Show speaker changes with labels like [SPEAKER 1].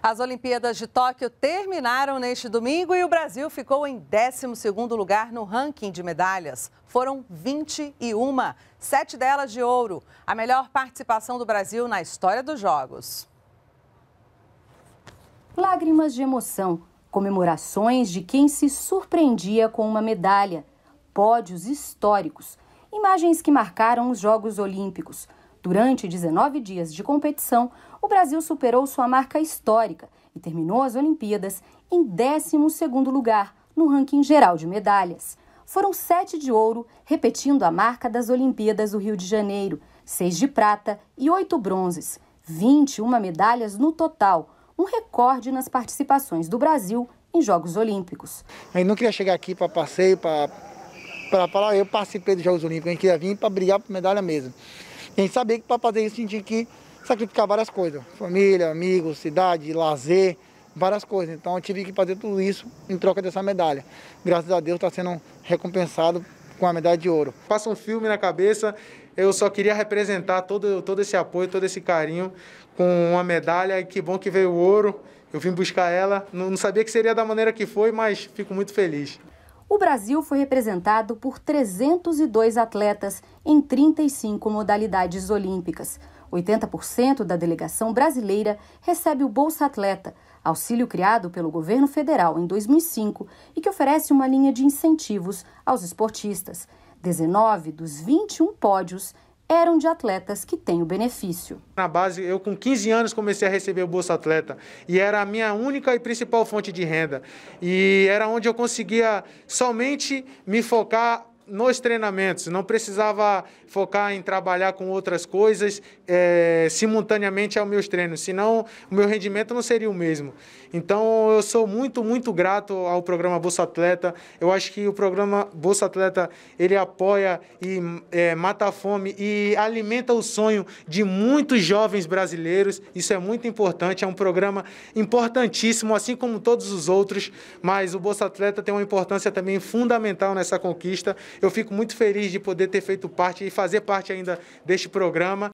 [SPEAKER 1] As Olimpíadas de Tóquio terminaram neste domingo e o Brasil ficou em 12º lugar no ranking de medalhas. Foram 21, sete delas de ouro. A melhor participação do Brasil na história dos Jogos.
[SPEAKER 2] Lágrimas de emoção, comemorações de quem se surpreendia com uma medalha, pódios históricos, imagens que marcaram os Jogos Olímpicos – Durante 19 dias de competição, o Brasil superou sua marca histórica e terminou as Olimpíadas em 12 lugar no ranking geral de medalhas. Foram sete de ouro, repetindo a marca das Olimpíadas do Rio de Janeiro, seis de prata e oito bronzes, 21 medalhas no total, um recorde nas participações do Brasil em Jogos Olímpicos.
[SPEAKER 3] Eu não queria chegar aqui para passeio, para falar eu participei dos Jogos Olímpicos, a gente queria vir para brigar por medalha mesmo. E a gente sabia que para fazer isso a gente tinha que sacrificar várias coisas. Família, amigos, cidade, lazer, várias coisas. Então eu tive que fazer tudo isso em troca dessa medalha. Graças a Deus está sendo recompensado com a medalha de ouro. Passa um filme na cabeça, eu só queria
[SPEAKER 4] representar todo, todo esse apoio, todo esse carinho com uma medalha e que bom que veio o ouro. Eu vim buscar ela, não, não sabia que seria da maneira que foi, mas fico muito feliz.
[SPEAKER 2] O Brasil foi representado por 302 atletas em 35 modalidades olímpicas. 80% da delegação brasileira recebe o Bolsa Atleta, auxílio criado pelo governo federal em 2005 e que oferece uma linha de incentivos aos esportistas. 19 dos 21 pódios eram de atletas que têm o benefício.
[SPEAKER 4] Na base, eu com 15 anos comecei a receber o Bolsa Atleta e era a minha única e principal fonte de renda. E era onde eu conseguia somente me focar nos treinamentos, não precisava focar em trabalhar com outras coisas é, simultaneamente aos meus treinos, senão o meu rendimento não seria o mesmo. Então eu sou muito, muito grato ao programa Bolsa Atleta. Eu acho que o programa Bolsa Atleta ele apoia e é, mata a fome e alimenta o sonho de muitos jovens brasileiros. Isso é muito importante, é um programa importantíssimo, assim como todos os outros, mas o Bolsa Atleta tem uma importância também fundamental nessa conquista eu fico muito feliz de poder ter feito parte e fazer parte ainda deste programa.